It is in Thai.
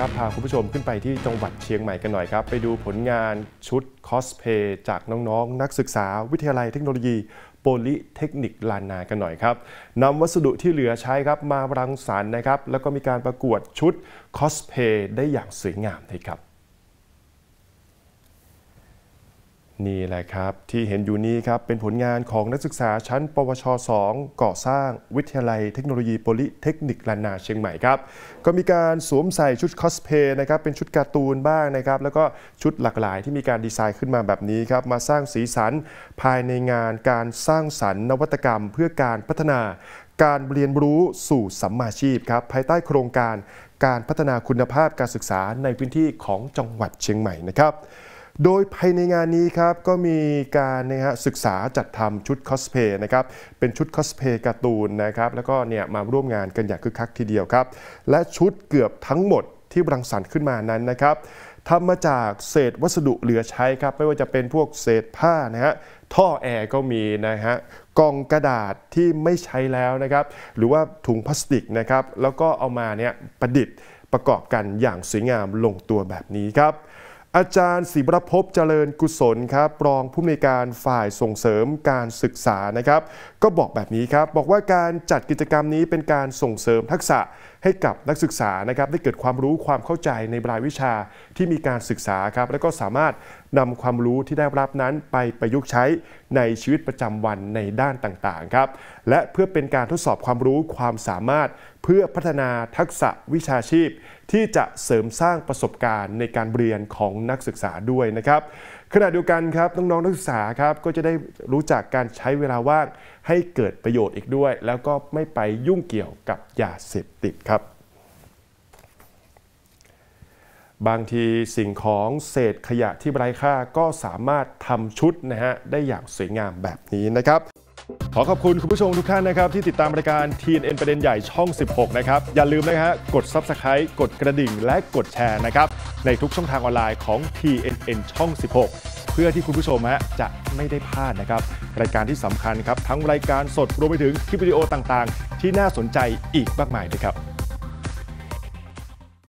ครับพาคุณผู้ชมขึ้นไปที่จังหวัดเชียงใหม่กันหน่อยครับ ไปดูผลงานชุดคอสเพย์จากน้องๆ นักศึกษาวิทยาลัยเทคโนโลยี โปลิเทคนิคลานนากันหน่อยครับนำวัสดุที่เหลือใช้ครับ มารังสรรค์นะครับ แล้วก็มีการประกวดชุดคอสเพย์ได้อย่างสวยงามเลยครับนี่แหละครับ ที่เห็นอยู่นี้ครับเป็นผลงานของนักศึกษาชั้นปวช 2 ก่อสร้างวิทยาลัยเทคโนโลยีโพลิเทคนิคลานาเชียงใหม่ครับ ก็มีการสวมใส่ชุดคอสเพย์นะครับเป็นชุดการ์ตูนบ้างนะครับแล้วก็ชุดหลากหลายที่มีการดีไซน์ขึ้นมาแบบนี้ครับ มาสร้างสีสันภายในงานการสร้างสรรค์ นวัตกรรม เพื่อการพัฒนาการเรียนรู้สู่สัมมาชีพครับภายใต้โครงการการพัฒนาคุณภาพการศึกษาในพื้นที่ของจังหวัดเชียงใหม่นะครับโดยภายในงานนี้ครับก็มีการนะฮะศึกษาจัดทำชุดคอสเพย์นะครับเป็นชุดคอสเพย์การ์ตูนนะครับแล้วก็เนี่ยมาร่วมงานกันอย่างคึกคักทีเดียวครับ และชุดเกือบทั้งหมดที่รังสรรค์ขึ้นมานั้นนะครับทำมาจากเศษวัสดุเหลือใช้ครับไม่ว่าจะเป็นพวกเศษผ้านะฮะท่อแอร์ก็มีนะฮะกล่องกระดาษที่ไม่ใช้แล้วนะครับหรือว่าถุงพลาสติกนะครับแล้วก็เอามาเนี่ยประดิษฐ์ประกอบกันอย่างสวยงามลงตัวแบบนี้ครับอาจารย์ศิบรพบเจริญกุศลครับรองผู้มีนการฝ่ายส่งเสริมการศึกษานะครับ ก็บอกแบบนี้ครับบอกว่าการจัดกิจกรรมนี้เป็นการส่งเสริมทักษะให้กับนักศึกษานะครับได้เกิดความรู้ความเข้าใจในรายวิชาที่มีการศึกษาครับแล้วก็สามารถนำความรู้ที่ได้รับนั้นไปประยุกต์ใช้ในชีวิตประจำวันในด้านต่างๆครับและเพื่อเป็นการทดสอบความรู้ความสามารถเพื่อพัฒนาทักษะวิชาชีพ ที่จะเสริมสร้างประสบการณ์ในการเรียนของนักศึกษาด้วยนะครับ ขณะเดียวกันครับน้องๆนักศึกษาครับก็จะได้รู้จักการใช้เวลาว่างให้เกิดประโยชน์อีกด้วย แล้วก็ไม่ไปยุ่งเกี่ยวกับยาเสพติดครับบางทีสิ่งของเศษขยะที่ไร้ค่าก็สามารถทำชุดนะฮะได้อย่างสวยงามแบบนี้นะครับ ขอขอบคุณคุณผู้ชมทุกท่านนะครับที่ติดตามรายการ TNN ประเด็นใหญ่ช่อง 16นะครับอย่าลืมนะฮะกด Subscribe กดกระดิ่งและกดแชร์นะครับในทุกช่องทางออนไลน์ของ TNN ช่อง 16พื่อที่คุณผู้ชมฮะจะไม่ได้พลาดนะครับ รายการที่สำคัญครับทั้งรายการสดรวมไปถึงคลิปวิดีโอต่างๆ ที่น่าสนใจอีกมากมายเลยครับ